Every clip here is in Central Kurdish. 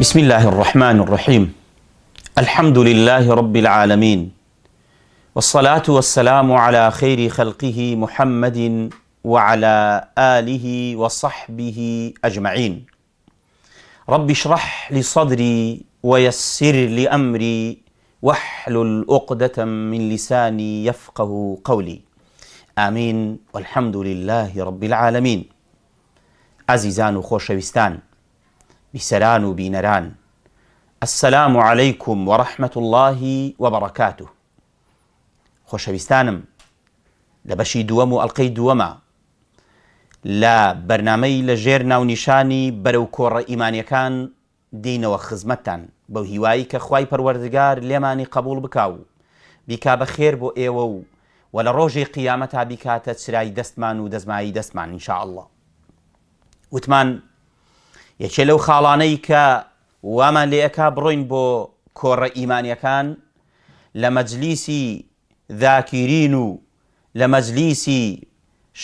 بسم الله الرحمن الرحيم الحمد لله رب العالمين والصلاة والسلام على خير خلقه محمد وعلى آله وصحبه أجمعين رب اشرح لي صدري ويسر لي أمري واحلل عقدة من لساني يفقه قولي آمين والحمد لله رب العالمين عزيزان و بسران بينران السلام عليكم ورحمة الله وبركاته ڕەحمەت اللهی وەبڕکات و خۆشەویستانم لە بەشی دووەم و ئەلقەی دووەمە لە بەرنمەی لە ژێر ناونیشانی بەرەو کۆڕە ئیمانیەکان دینەوە خزمەتتان بەو قبول بكاو بكا بخير بو ايوو ئێوە و وە لە ڕۆژی قیامەت تا بیکاتە چرای دەستمان الله وتمان یەکێ لەو خاڵانەی کە وامان لێەکا بڕۆین بۆ کۆڕە ئیمانیەکان لە مەجلیسی ذاکیرین و لە مەجلیسی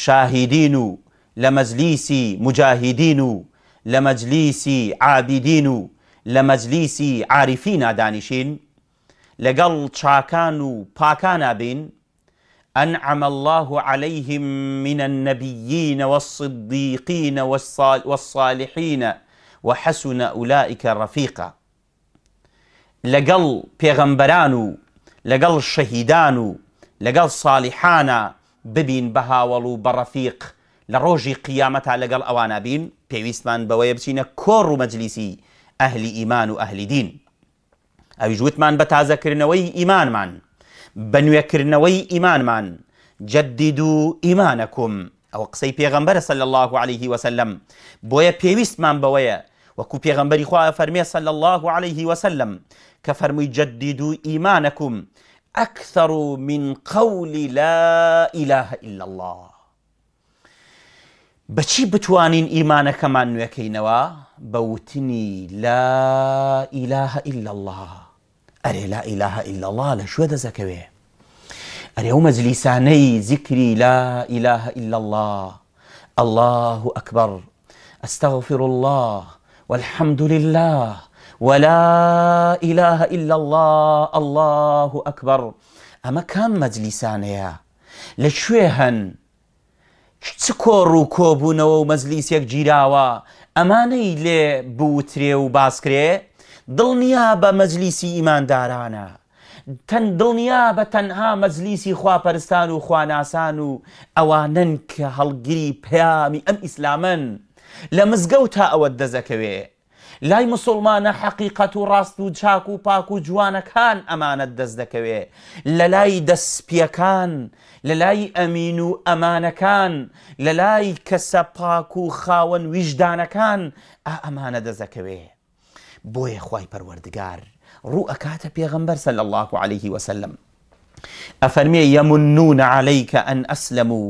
شاهیدین و لە مەجلیسی مجاهیدین و لە مەجلیسی عابدین أنعم الله عليهم من النبيين والصديقين والصالحين وحسونە ئولائیکە ڕەفیقا لەگەڵ پێغەمبەران و لەگەڵ شەهیدان و لەگەڵ ساڵیحانە ببین بە هاوڵ و بەڕەفیق لە ڕۆژی قیامەتا لەگەڵ ئەوانە بین پێویستمان بەوەیە بچینە کۆڕ و مەجلیسی ئەهلی ئیمان و ئەهلی دین ئەوی ژوتمان بە تازەکردنەوەی ئیمانمان بە نوێکردنەوەی ئیمانمان جدید و ئیمانەکم ئەوە قسەی پێغەمبەرە سەل الله عليه وسلم بۆیە پێویستمان بەوەیە وەکو پێغمبەری خوا فەرمێ صلى الله عليه وسلم کە فەرمووی جددیدو ئیمانەکوم ئەکثر من قول لا إله إلا الله بەچی بتوانین ئیمانەکەمان نوێەکەینەوە بە وتنی لا إله إلا الله أري لا إله إلا الله لە شوێ دەزەکەوێ ئەرێ ئەو مەجلیسانەی ذیکری لا إله إلا الله الله أكبر أستغفر الله والحمد لله ولا إله إلا الله الله أكبر ئەمە کام مەجلیسانەیە لەکوێ هەن چ کۆڕ و کۆبوونەوە و مەزلیسێک گیراوە ئەمانەی لێ بوترێ و باسکرێ دڵنیا بە مەجلیسی ئیماندارانە تەن دڵنیا بە تەنها مەجلیسی خواپەرستان و خواناسان و ئەوانن کە هەڵگیری پامی ئەم ئیسلامن لە مزگەوت تا ئەوەت دەزەکەوێ لای مسلمانە حەقیقەت و ڕاست و چاک و پاک و جوانەکان ئەمانەت دەست دەکەوێ لە لای دەستپیەکان لە لای ئەمین و ئەمانەکان لە لای کەسە پاک و خاوەن ویژدانەکان ئەمانە دەزەکەوێ بۆیە خی پەروەردگار ڕوو ئەکاتە پێغمبەر سەل الله عليه وسلم ئەفەرمێ یەمون نونە عليهیکە ئەن ئەسلم و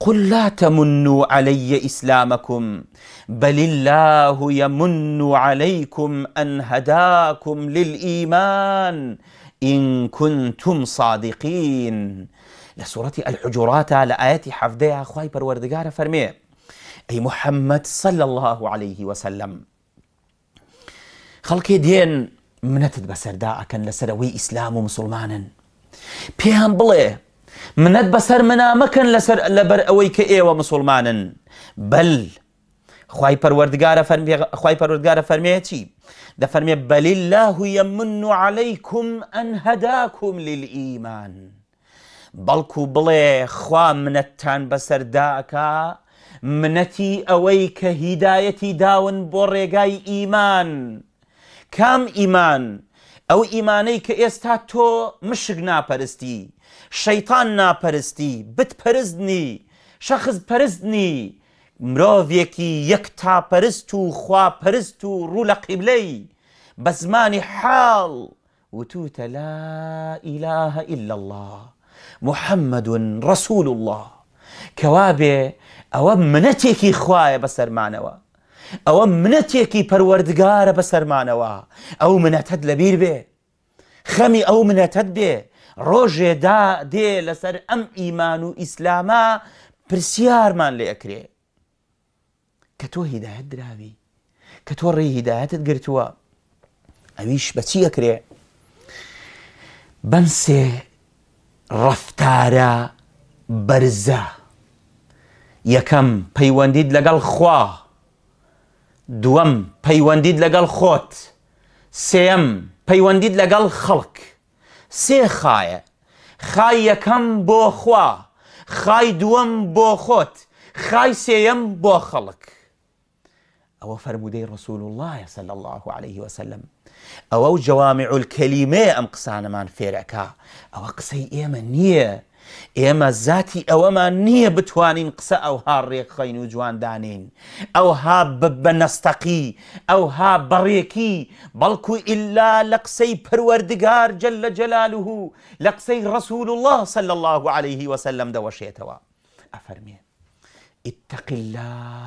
قل لا تمنوا علي اسلامكم بل الله يمن عليكم ان هداكم للايمان ان كنتم صادقين لسوره الحجرات على لە ئاەتی حەفتەیە خی پەروەردگارە فەرمێ ئەی محەممەد الله عليه وسلم خلقي دين منتد بسرداء كان لسروي اسلام مسلمانا مسلمانن بليه منەت بەسەر منا مەکەن لەسەر لەبەر ئەوەی کە ئێوە مسلمانن بەل خی پەروەردگارە خی پەروەردگارە فەرمێ چی دەفەرمێ بەلی الله یمن و عليهیکم ئەن هەداکم للئیمان بەڵکو بڵێ خوا منەتتان بەسەرداکە منەتی ئەوەی کە هیدایەتی داون بۆ ڕێگای ئیمان کام ئیمان ئەو ئیمانەی کە ئێستا تۆ مشک ناپەرستی شەیتان ناپەرستی بتپەرستنی شەخص پەرستنی مرۆڤێکی یەک تاپەرست و خواپەرست و ڕوو لە قیبلەی بە زمانی حاڵ وتوتە لا ئیلاهە إلا الله محەممەد ڕسول الله کەوا بێ ئەوە منەتێکی خوایە بەسەرمانەوە ئەوە منەتێکی پەروەردگارە بەسەرمانەوە ئەو منەتەت لەبیر بێ خەمی ئەو منەتەت بێ ڕۆژێدا دێ لەسەر ئەم ئیمان و ئیسلامە پرسیارمان لێ ئەکرێ کە تۆ هیداەت دراوی کە تۆ ڕێ هیداەتت گرتووە ئەویش بەچی ئەکرێ بەم سێ ڕفتارە بەرزە یەکەم پەیوەندید لەگەڵ خوا دووەم پەیوەندید لەگەڵ خۆت سێم پەیوەندید لەگەڵ خەڵک سێ خایە خای یەکەم بۆ خوا خای دووەم بۆ خۆت خای سێەم بۆ خەڵک ئەوە فەرمودەی ڕسول اللهە سل الله عليه وسلم ئەوە و جەوامی عولکەلیمێ ئەم قسانەمان فێرەکە ئەوە قسەی ئێمە نییە ئێمە زاتی ئەوەمان نییە بتوانین قسە ئەو ها ڕێکخەین و جواندانین ئەو ها بە نەستەقی ئەو ها بەڕێکی بەڵکو ئللا لە قسەی پروەردگار جل لە جەلالوه لە قسەی ڕسول الله صلى الله عليه وسلم دەوەشێتەوە ئەفەرمێ اتق الله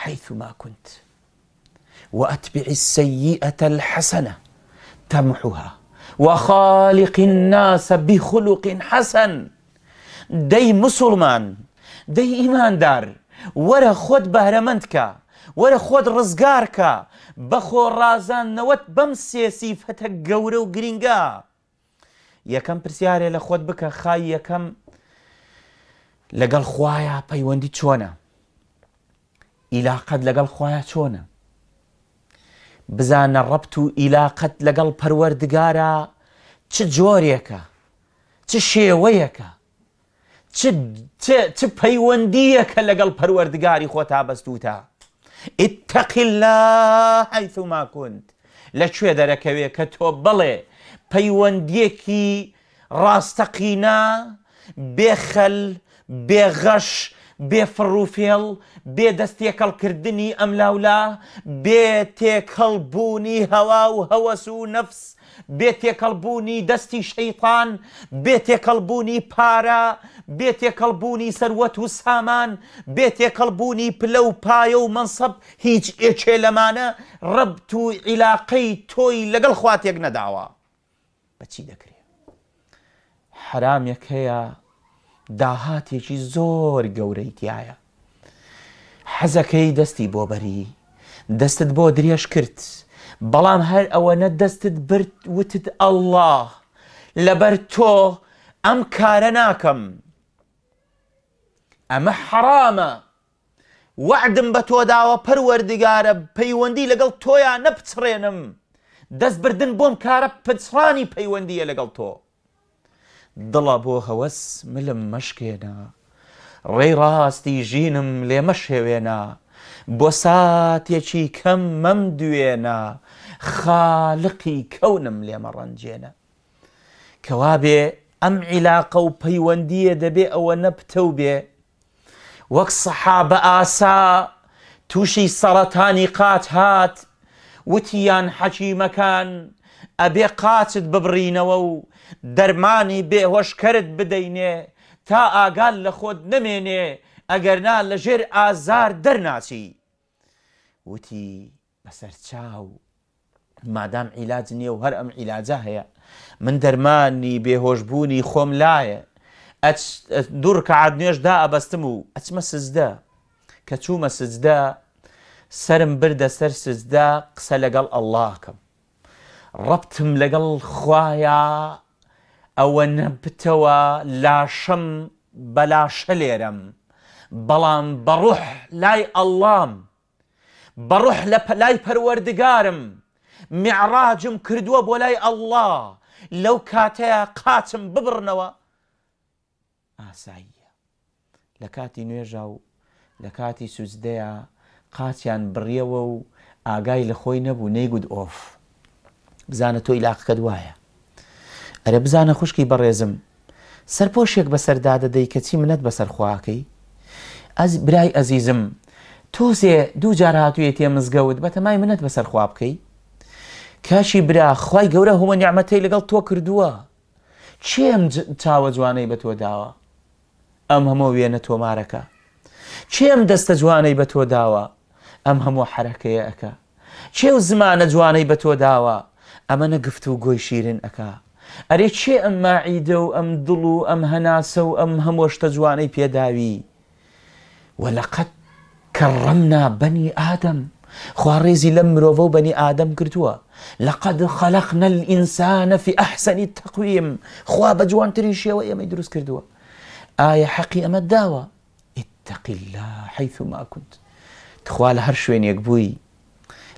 حيثما كنت وأتبع السيئة الحسنة تمحها وەخالیق ناسە بیخلوقین حەسەن دەی مسلمان دەی ئیماندار وەرە خۆت بەرەمەندکە وەرە خۆت ڕزگارکە بەخۆ ڕازانەوەت بەم سێسی فەتە گەورە و گرینگە یەکەم پرسیارێ لە خۆت بکە خای یەکەم لەگەڵ خویە پەیوەندی چۆنە ئیلاقەت لەگەڵ خویە چۆنە بزانە ڕەبت و ئیلاقەت لەگەڵ پەروەردگارە چ جۆرێکە چ شێوەیەکە چ پەیوەندیەکە لەگەڵ پەروەردگاری خۆ تا بەستوتە ئتەقیلا حیثما کوند لەکوێ دەرەکەوێ کە تۆ بڵێ پەیوەندیەکی ڕاستەقینا بێخەل بێغەش بێفڕوفێڵ بێ دەستێکەڵکردنی ئەم لاولا بێ تێکەڵبوونی هەوا و هەوەس و نەفس بێ تێکەڵبوونی دەستی شەیطان بێ تێکەڵبوونی پارە بێ تێکەڵبوونی سەروەت و سامان بێ تێکەڵبوونی پلە و پایە و منسەب هیچ ئێچێ لەمانە ڕبت و عیلاقەی تۆی لەگەڵ خواتێک نەداوە بەچی دەکرێت حرامێک هەیە داهاتێکی زۆر گەورەی تایە حەزەکەی دەستی بۆ بەری دەستت بۆ درێژ کرد بەڵام هەر ئەوە نە دەستت برد وتت ئەله لەبەر تۆ ئەم کارە ناکەم ئەمە حرامە وعدم بە تۆ داوە پەروەردگارە پەیوەندی لەگەڵ تۆیان نەپچڕێنم دەستبردن بۆم کارە پچڕانی پەیوەندیە لەگەڵ تۆ دڵە بۆ هەوەس ملم مەشکێنە ڕێ ڕاستی ژینم لێ مەشێوێنە بۆ ساتێکی کەم مەم دوێنە خاڵقی کەونم لێمە ڕەنجێنە کەوا بێ ئەم عیلاقە و پەیوەندیە دەبێ ئەوە نەپتە بێ وەک سەحا بە ئاسا تووشی سەڵەتانی قات هات وتیان حەچی مەکان ئەبێ قاچت ببڕینەوە و دەرمانی بێهۆشکرت بدەینێ تا ئاگال لە خۆت نمێنێ ئەگەرنا لە ژێر ئازار دەرناچی وتی بەسەر چاو مادام عیلاج نییە و هەر ئەم عیلاجە هەیە من دەرمانی بێهۆشببوونی خۆم لایە دوور کەعاد نوێشدا ئەبەستم و ئەچمە سزدە کە چوومە سزدە سرم بردە سەر سزدا قسە لەگەڵ ئەللاکەم ڕەبتم لەگەڵ خوایە ئەوە نەبتەوە لاشەم بەلاشە لێرم بەڵام بەڕوح لای ئەلام بەڕوح لە پەلای پەروەردگارم میعراجم کردووە بۆ لای ئەله لەو کاتەیە قاچم ببڕنەوە ئاساییە لە کاتی نوێژە و لە کاتی سوزدەیە قاچیان بڕیەوە و ئاگای لە خۆی نەبوو نەیگوت ئۆف بزانە تۆی لاقەکە دوایە ئەرە بزانە خوشکی بەڕێزم سەرپۆشێک بەسەردا دەدەی کەچی منەت بەسەر خواکەی ئەز برای ئەزیزم تۆسێ دوو جار هاتوویە تێ مزگەوت بە تەمای منەت بەسەر خوا بکەی کاشی برا خی گەورە هەمە نیعممەەی لەگەڵ تۆ کردووە چێم چاوە جوانەی بە تۆ داوە ئەم هەموو وێنە تۆمارەکە چێم دەستە جوانەی بە تۆ داوە ئەم هەموو حرەکەیە ئەەکە چێو زمانە جوانەی بە تۆ داوە ئەمە نەگفت و گۆی شیرن ئەکا ئەرێ چێ ئەم ماعیدە و ئەم دڵ و ئەم هەناسە و ئەم هەمۆشتە جوانەی پێداوی وەلقەت کەڕەمنا بەنی ئادەم خوارێزی لەم مرۆڤە و بەنی ئادەم کردووە لەقد خەلەقنە الئینسانە فی ئەحسەنی تەقویم خوا بە جوانترین شێوە ئێمەی دروست کردووە ئایا آية حەقی ئەمە داوە ئتەقیلا حيثما كنت تخوا لە هەر شوێنێک بووی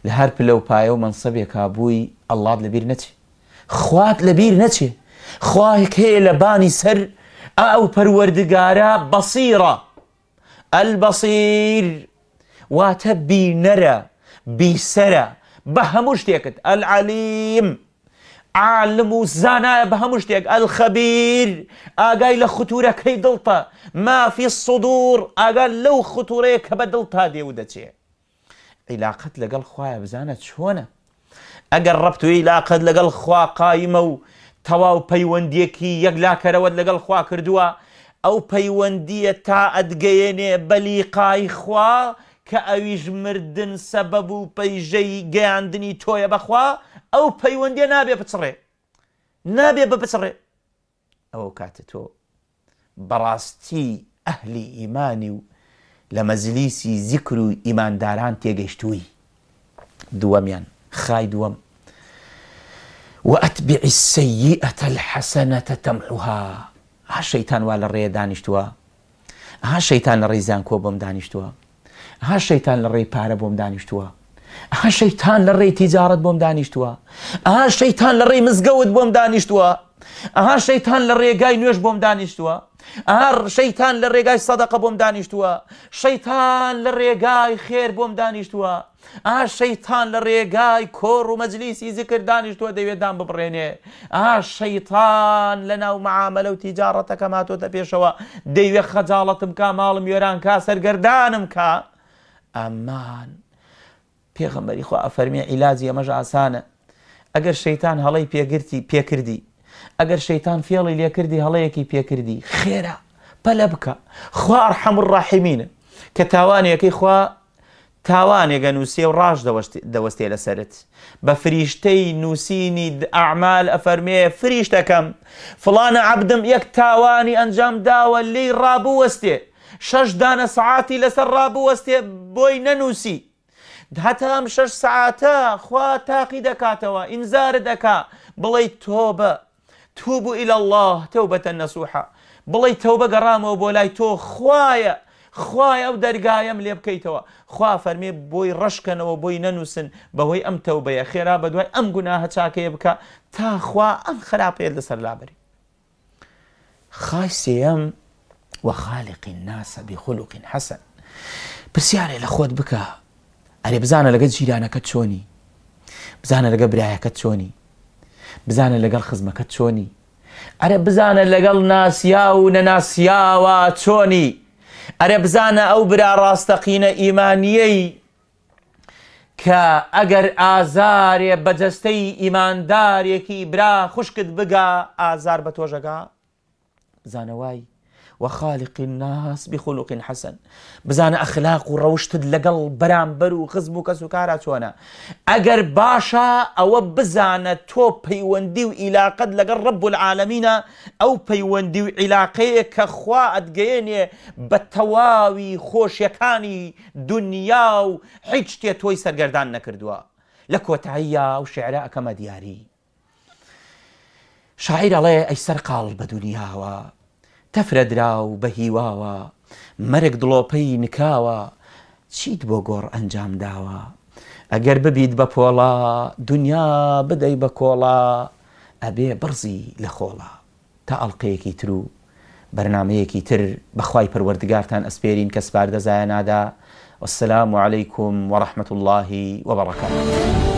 لهر پلو پایو منصب پایە الله منسەبێک بووی ئەلات لەبیر خوات لەبیر نەچێ خواهێک هەیە لە سر سەر ئەو پەروەردگارە بەسیڕە ئەلبەسیر واتە بینەرە بیسەرە بە هەموو شتێکت ئەلعالیم عالم و زانایە به هەموو شتێک ئەلخەبیر ئاگای لە خوتورەکەی دلتا ما فی الصدور لەو لو خطوره بە دڵ تا عیلاقت لەگەڵ خویە بزانە چۆنە ئەگەر ڕەبتوی عیلاقت لەگەڵ خوا قایمە و تەواو پەیوەندیەکی یەکلاکەرەوەت لەگەڵ خوا کردووە ئەو پەیوەندیە تا ئەدگەیەنێ بەلی قای خوا کە ئەویش مردن سەبەب و پەیژەی گەیاندنی تۆیە بەخوا ئەو پەیوەندیە نابێ بچڕێ نابێ بپچڕێ ئەوە کاتە تۆ بەڕاستی ئەهلی ئیمانی و لە مەزلیسی زیکر و ئیمانداران تێگەیشتووی دووەمیان خای دووەم وأتبع السيئة الحسنة تمحوها ها شەیتان وا لە دانشتوا ها شەیتان لە ڕێزان کۆ بۆم ها شەیتان لە ڕێی پارە بۆم ها شەیتان لە تجارت تیجارت دانشتوا ها ئا شەیتان لە ڕێی دانشتوا ها دانیشتووە ئەها شەیتان نوش ڕێگای دانشتوا ئار شەیتان لە ڕێگای سەدەقە بۆم دانیشتووە شەیتان لە ڕێگای خێر بۆم دانیشتووە ئا شەیتان لە ڕێگای کۆڕ و مەجلیسی زیکر دانیشتووە دەوێتدان ببڕێنێ ئا شەیتان لە ناو معاملە و تیجارڕەتەکە ماتۆتە پێشەوە دەیوێ خەجاڵەتم کا ماڵم وێران کا سەرگەردانم کا ئەمان پێغەمبەری خۆ ئەفەرمی عیلازی ئەمەش ئاسانە ئەگەر شەیتان هەڵی پێگرتی پێکردی ئەگەر شەیتان فێڵی لێکردی هەڵەیەکی پێکردی خێرا پەلە بکە خوار حەمر ڕاحیمینە کە تاوانەکەی خوا تاوانێگە نووسێ و ڕاش دەوەستێ لەسرت بە فریشتەی نووسینی ئەعمال ئەفەرمێ فریشتەکەم فلانە عبدم یەک تاوانی ئەنجام داوە لی ڕابوەستێ شەش دانە سعاتی لەسەر ڕابوەستێ بۆی نەنووسی هەتام شەش سعاتە خوا تاقی دەکاتەوە ئینزار دەکا بڵێ تۆ بە توبوا إلى الله توبة نصوحة بڵی تەوبە گەڕامەوە بۆ لای تۆ خوایە خوای ئەو دەرگایم لێ بکەیتەوە خوا فەرمێ بۆی ڕشکەنەوە بۆی نەنووسن بەوەی ئەم تەوبەیە خێرا بە دوای ئەم گوناهە چاکەیە بکە تا خوا ئەم خراپێت لەسەر لابری خای سێم وەخالقی ناسە بیخولوقین حەسەن پرسیارێ لە خۆت بکە ئەرێ بزانە لەگە جیرانەکە چۆنی بزانە لەگە برایەکە چۆنی بزانە لەگەڵ خزمەکە چۆنی ئەرە بزانە لەگەڵ ناسیا و نەناسیاوە چۆنی ئەرە بزانە ئەو برا ڕاستەقینە ئیمانیەی کە ئەگەر ئازارێ بەجەستەی ئیماندارێکی برا خوشکت بگا ئازار بە تۆژەکە زانەوای وەخاالق ناس بخلوقین حەسەن بزانە ئەخلاق و ڕەوشتت لەگەڵ بەرامبەر و خزم و کەس و کارە چۆنە ئەگەر باشە ئەوە بزانە تۆ پەیوەندی و عیلاقت لەگەڵ ڕب العالمینە ئەو پەیوەندی و عیلاقەیە کە خوا ئەتگەێنێ بە تەواوی خۆشیەکانی دنیا و هیچ شتێ تۆی سەرگەردان نەکردووە لە کۆتاییە و شعرە ئەەکەمە دیاری شاعیر ئەڵێ ئەی سەرقاڵ بە دنیاوە تەفرەدرا و بە هیواوە مەرگ دڵۆپەی نکاوە چیت بۆ گۆڕ ئەنجام داوە ئەگەر ببیت بە پۆڵا دنیا بدەی بە کۆڵا ئەبێ بڕزی لە خۆڵا تا ئەڵلقەیەکی تر و بەرنمەیەکی تر بەخوای پروەردگارتان ئەسپێرین کە سپاردەزایە نادا والسلام عليكم ورحمة الله وبركاته